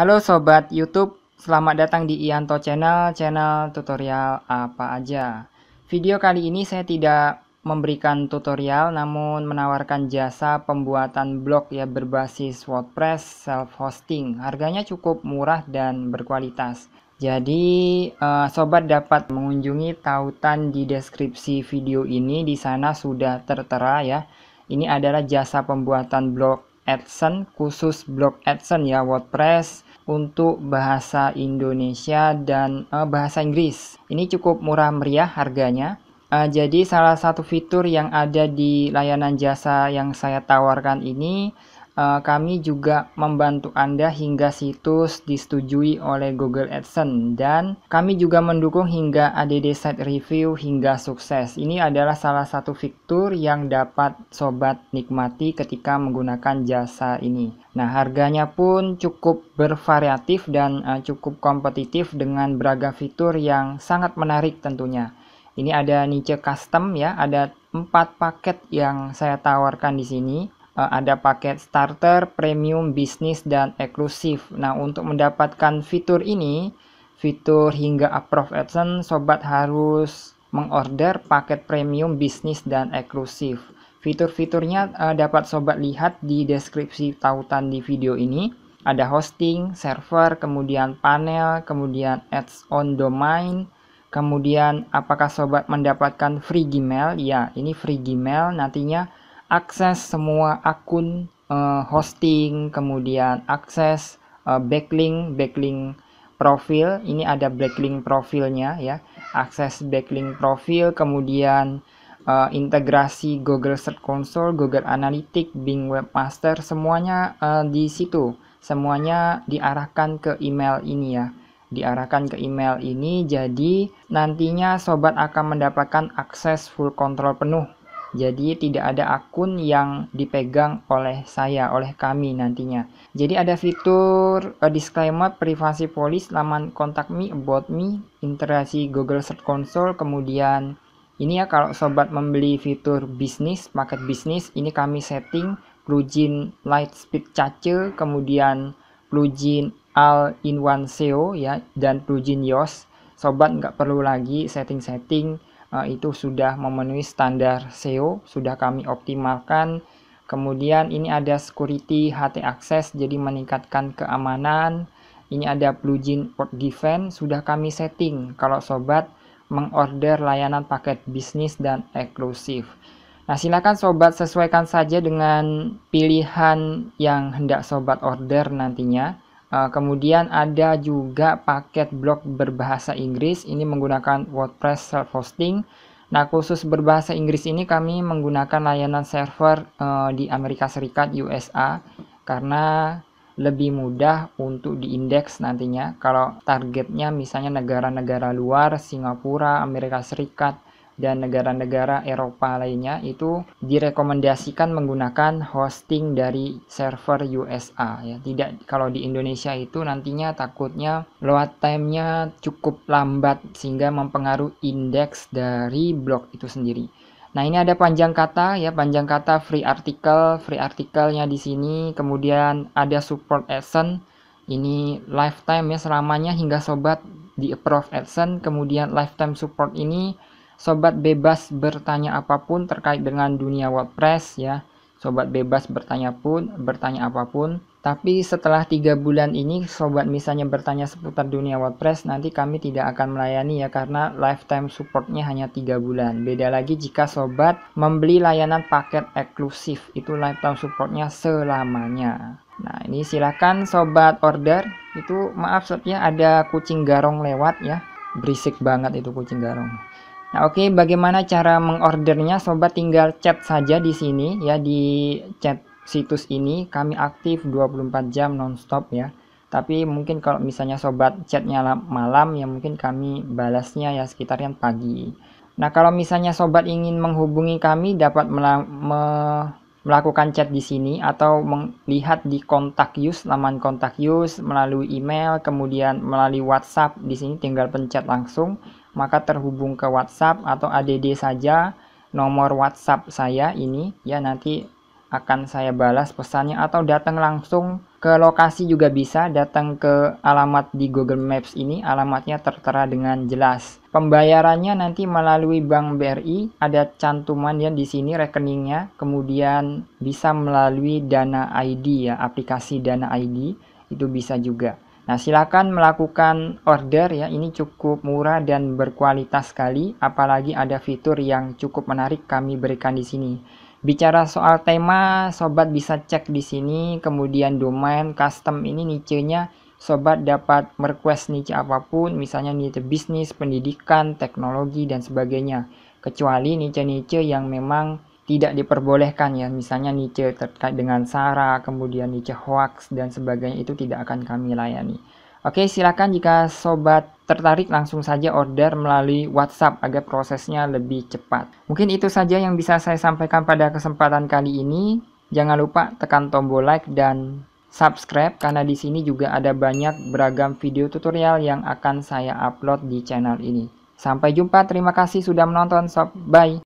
Halo sobat YouTube, selamat datang di Ianto Channel, channel tutorial apa aja. Video kali ini saya tidak memberikan tutorial namun menawarkan jasa pembuatan blog ya berbasis WordPress self-hosting. Harganya cukup murah dan berkualitas. Jadi eh, sobat dapat mengunjungi tautan di deskripsi video ini di sana sudah tertera ya. Ini adalah jasa pembuatan blog AdSense khusus blog AdSense ya WordPress untuk bahasa Indonesia dan uh, bahasa Inggris. Ini cukup murah meriah harganya. Uh, jadi salah satu fitur yang ada di layanan jasa yang saya tawarkan ini Eh, kami juga membantu Anda hingga situs disetujui oleh Google AdSense dan kami juga mendukung hingga ADD site review hingga sukses. Ini adalah salah satu fitur yang dapat sobat nikmati ketika menggunakan jasa ini. Nah, harganya pun cukup bervariatif dan uh, cukup kompetitif dengan beragam fitur yang sangat menarik tentunya. Ini ada niche custom ya, ada empat paket yang saya tawarkan di sini Eh, ada paket starter, premium, bisnis, dan eksklusif. Nah, untuk mendapatkan fitur ini, fitur hingga approve AdSense, sobat harus mengorder paket premium, bisnis, dan eksklusif. Fitur-fiturnya uh, dapat sobat lihat di deskripsi tautan di video ini. Ada hosting, server, kemudian panel, kemudian ads on domain, kemudian apakah sobat mendapatkan free Gmail? Ya, ini free Gmail nantinya akses semua akun uh, hosting, kemudian akses uh, backlink, backlink profil. Ini ada backlink profilnya ya. Akses backlink profil, kemudian uh, integrasi Google Search Console, Google Analytics, Bing Webmaster, semuanya uh, di situ. Semuanya diarahkan ke email ini ya. Diarahkan ke email ini, jadi nantinya sobat akan mendapatkan akses full control penuh jadi tidak ada akun yang dipegang oleh saya, oleh kami nantinya. Jadi ada fitur uh, disclaimer privasi polis, laman kontak me, about me, interaksi Google Search Console, kemudian ini ya kalau sobat membeli fitur bisnis, paket bisnis, ini kami setting plugin Light Speed Charger, kemudian plugin All-in-One SEO ya, dan plugin Yoast. Sobat nggak perlu lagi setting-setting Eh, itu sudah memenuhi standar SEO, sudah kami optimalkan. Kemudian ini ada security HT access jadi meningkatkan keamanan. Ini ada plugin port defense sudah kami setting kalau sobat mengorder layanan paket bisnis dan eksklusif. Nah, silakan sobat sesuaikan saja dengan pilihan yang hendak sobat order nantinya. Eh, kemudian ada juga paket blog berbahasa Inggris, ini menggunakan WordPress self-hosting. Nah, khusus berbahasa Inggris ini kami menggunakan layanan server uh, di Amerika Serikat USA karena lebih mudah untuk diindeks nantinya. Kalau targetnya misalnya negara-negara luar, Singapura, Amerika Serikat, dan negara-negara Eropa lainnya itu direkomendasikan menggunakan hosting dari server USA ya. Tidak kalau di Indonesia itu nantinya takutnya load time-nya cukup lambat sehingga mempengaruhi indeks dari blog itu sendiri. Nah, ini ada panjang kata ya, panjang kata free article, free artikelnya di sini, kemudian ada support action ini lifetime ya selamanya hingga sobat di approve action, kemudian lifetime support ini sobat bebas bertanya apapun terkait dengan dunia WordPress ya. Sobat bebas bertanya pun, bertanya apapun. Tapi setelah tiga bulan ini, sobat misalnya bertanya seputar dunia WordPress, nanti kami tidak akan melayani ya karena lifetime supportnya hanya tiga bulan. Beda lagi jika sobat membeli layanan paket eksklusif, itu lifetime supportnya selamanya. Nah ini silahkan sobat order itu maaf sobatnya ada kucing garong lewat ya berisik banget itu kucing garong. Nah, oke, okay, bagaimana cara mengordernya? Sobat tinggal chat saja di sini ya di chat situs ini kami aktif 24 jam nonstop ya. Tapi mungkin kalau misalnya sobat chatnya malam ya mungkin kami balasnya ya sekitar yang pagi. Nah, kalau misalnya sobat ingin menghubungi kami dapat melakukan chat di sini atau melihat di kontak use laman kontak use melalui email kemudian melalui WhatsApp di sini tinggal pencet langsung maka terhubung ke WhatsApp atau ADD saja nomor WhatsApp saya ini ya nanti akan saya balas pesannya atau datang langsung ke lokasi juga bisa datang ke alamat di Google Maps ini alamatnya tertera dengan jelas pembayarannya nanti melalui Bank BRI ada cantuman yang di sini rekeningnya kemudian bisa melalui Dana ID ya aplikasi Dana ID itu bisa juga Nah, silakan melakukan order ya. Ini cukup murah dan berkualitas sekali, apalagi ada fitur yang cukup menarik kami berikan di sini. Bicara soal tema, sobat bisa cek di sini, kemudian domain custom ini niche-nya sobat dapat merequest niche apapun, misalnya niche bisnis, pendidikan, teknologi dan sebagainya. Kecuali niche-niche yang memang tidak diperbolehkan ya misalnya Nietzsche terkait dengan Sara kemudian Nietzsche hoax dan sebagainya itu tidak akan kami layani Oke silakan jika sobat tertarik langsung saja order melalui WhatsApp agar prosesnya lebih cepat mungkin itu saja yang bisa saya sampaikan pada kesempatan kali ini jangan lupa tekan tombol like dan subscribe karena di sini juga ada banyak beragam video tutorial yang akan saya upload di channel ini. Sampai jumpa, terima kasih sudah menonton sob. Bye.